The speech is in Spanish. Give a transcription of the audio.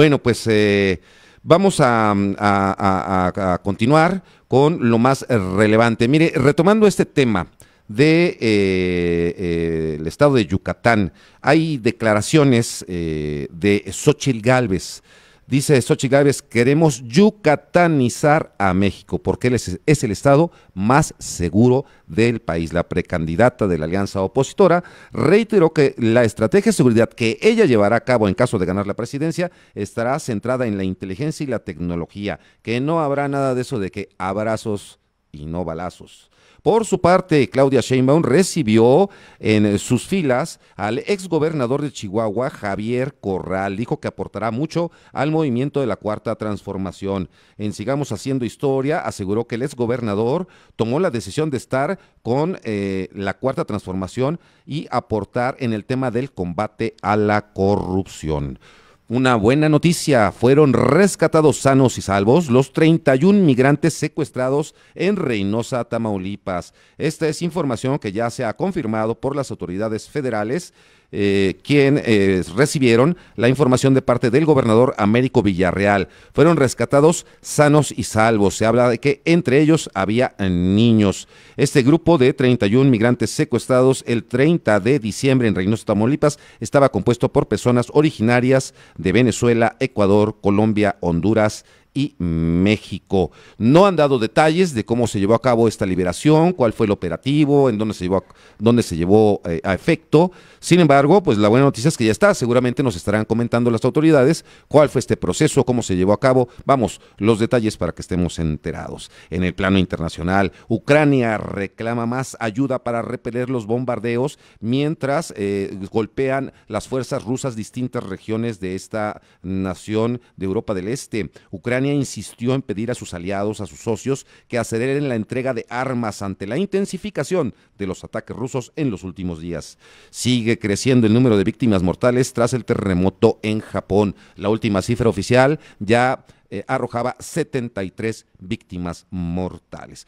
Bueno, pues eh, vamos a, continuar con lo más relevante. Mire, retomando este tema del de, eh, eh, el estado de Yucatán, hay declaraciones de Xochil Gálvez. Dice Xochitl Gávez, queremos yucatanizar a México porque él es, el estado más seguro del país. La precandidata de la alianza opositora reiteró que la estrategia de seguridad que ella llevará a cabo en caso de ganar la presidencia estará centrada en la inteligencia y la tecnología, que no habrá nada de eso de que abrazos y no balazos. Por su parte, Claudia Sheinbaum recibió en eh, sus filas al exgobernador de Chihuahua, Javier Corral. Dijo que aportará mucho al movimiento de la Cuarta Transformación. En Sigamos Haciendo Historia, aseguró que el exgobernador tomó la decisión de estar con eh, la Cuarta Transformación y aportar en el tema del combate a la corrupción. Una buena noticia, fueron rescatados sanos y salvos los 31 migrantes secuestrados en Reynosa, Tamaulipas. Esta es información que ya se ha confirmado por las autoridades federales eh, quien eh, recibieron la información de parte del gobernador Américo Villarreal. Fueron rescatados sanos y salvos. Se habla de que entre ellos había eh, niños. Este grupo de 31 migrantes secuestrados el 30 de diciembre en Reynosa, Tamaulipas, estaba compuesto por personas originarias de Venezuela, Ecuador, Colombia, Honduras, México. No han dado detalles de cómo se llevó a cabo esta liberación, cuál fue el operativo, en dónde se llevó a, dónde se llevó, eh, a efecto. Sin embargo, pues la buena noticia es que ya está. Seguramente nos estarán comentando las autoridades cuál fue este proceso, cómo se llevó a cabo. Vamos, los detalles para que estemos enterados. En el plano internacional, Ucrania reclama más ayuda para repeler los bombardeos mientras eh, golpean las fuerzas rusas distintas regiones de esta nación de Europa del Este. Ucrania insistió en pedir a sus aliados, a sus socios, que aceleren la entrega de armas ante la intensificación de los ataques rusos en los últimos días. Sigue creciendo el número de víctimas mortales tras el terremoto en Japón. La última cifra oficial ya eh, arrojaba 73 víctimas mortales.